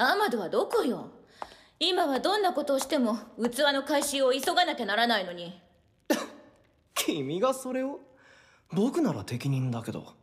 アマドはどこよ今はどんなことをしても器の回収を急がなきゃならないのに 君がそれを僕なら適任だけど